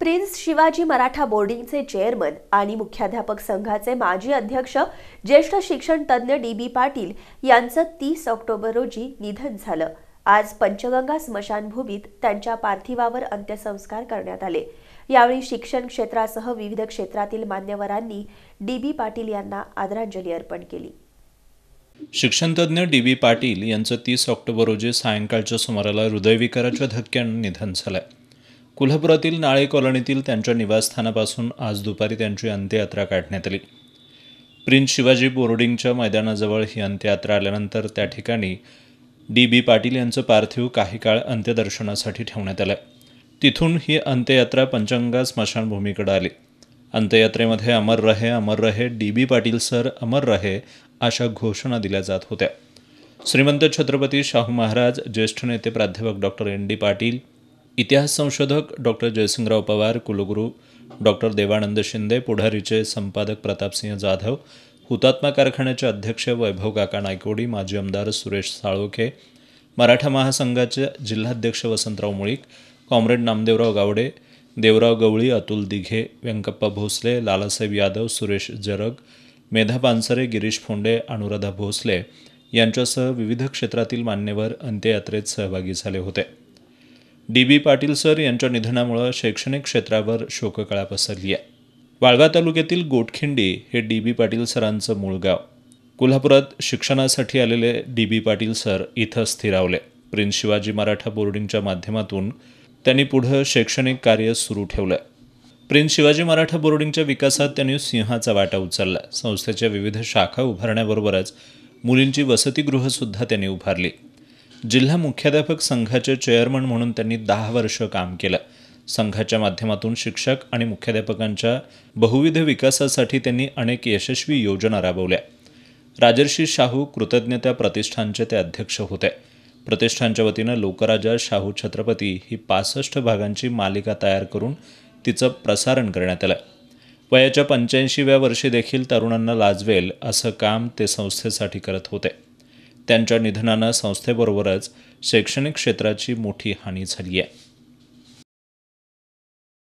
prince Shivaji Maratha बोर्डिंगचे chairman आणि मुख्याध्यापक संघाचे माजी अध्यक्ष ज्येष्ठ शिक्षण तज्ज्ञ डी बी पाटील यांचं तीस ऑक्टोबर रोजी निधन झालं आज पंचगंगा स्मशानभूमीत त्यांच्या पार्थिवावर अंत्यसंस्कार करण्यात आले यावेळी शिक्षण क्षेत्रासह विविध क्षेत्रातील मान्यवरांनी डी बी पाटील यांना आदरांजली अर्पण केली शिक्षणतज्ज्ञ डी बी पाटील यांचं तीस ऑक्टोबर रोजी सायंकाळच्या सुमाराला हृदयविकाराच्या धक्क्यानं निधन झालं कोल्हापुरातील नाळे कॉलनीतील त्यांच्या निवासस्थानापासून आज दुपारी त्यांची अंत्ययात्रा काढण्यात आली प्रिन्स शिवाजी बोर्डिंगच्या मैदानाजवळ ही अंत्ययात्रा आल्यानंतर त्या ठिकाणी डी बी पाटील यांचं पार्थिव काही काळ अंत्यदर्शनासाठी ठेवण्यात आलं तिथून ही अंत्ययात्रा पंचंगा स्मशानभूमीकडे आली अंत्ययात्रेमध्ये अमर रहे अमर रहे डी बी पाटील सर अमर रहे अशा घोषणा दिल्या जात होत्या श्रीमंत छत्रपती शाहू महाराज ज्येष्ठ नेते प्राध्यापक डॉक्टर एन डी पाटील इतिहास संशोधक डॉक्टर जयसिंगराव पवार कुलगुरू डॉक्टर देवानंद शिंदे पुढारीचे संपादक प्रतापसिंह जाधव हुतात्मा कारखान्याचे अध्यक्ष वैभव काका नायकोडी माजी आमदार सुरेश साळोखे मराठा महासंघाचे जिल्हाध्यक्ष वसंतराव मुळीक कॉम्रेड नामदेवराव गावडे देवराव गवळी अतुल दिघे व्यंकप्पा भोसले लालासाहेब यादव सुरेश जरग मेधा पानसरे गिरीश फोंडे अनुराधा भोसले यांच्यासह विविध क्षेत्रातील मान्यवर अंत्ययात्रेत सहभागी झाले होते डी बी पाटील सर यांच्या निधनामुळं शैक्षणिक क्षेत्रावर शोककळा पसरली आहे वाळगा तालुक्यातील गोटखिंडी हे डी बी पाटील सरांचं मूळ गाव कोल्हापुरात शिक्षणासाठी आलेले डी बी पाटील सर इथं स्थिरावले प्रिन्स शिवाजी मराठा बोर्डिंगच्या माध्यमातून त्यांनी पुढं शैक्षणिक कार्य सुरू ठेवलं प्रिन्स शिवाजी मराठा बोर्डिंगच्या विकासात त्यांनी सिंहाचा वाटा उचलला संस्थेच्या विविध शाखा उभारण्याबरोबरच मुलींची वसतिगृहसुद्धा त्यांनी उभारली जिल्हा मुख्याध्यापक संघाचे चेअरमन म्हणून त्यांनी दहा वर्ष काम केलं संघाच्या माध्यमातून शिक्षक आणि मुख्याध्यापकांच्या बहुविध विकासासाठी त्यांनी अनेक यशस्वी योजना राबवल्या राजर्षी शाहू कृतज्ञता प्रतिष्ठानचे ते अध्यक्ष होते प्रतिष्ठानच्या वतीनं लोकराजा शाहू छत्रपती ही पासष्ट भागांची मालिका तयार करून तिचं प्रसारण करण्यात आलं वयाच्या पंच्याऐंशीव्या वर्षी देखील तरुणांना लाजवेल असं काम ते संस्थेसाठी करत होते त्यांच्या निधनानं संस्थेबरोबरच शैक्षणिक क्षेत्राची मोठी हानी झाली आहे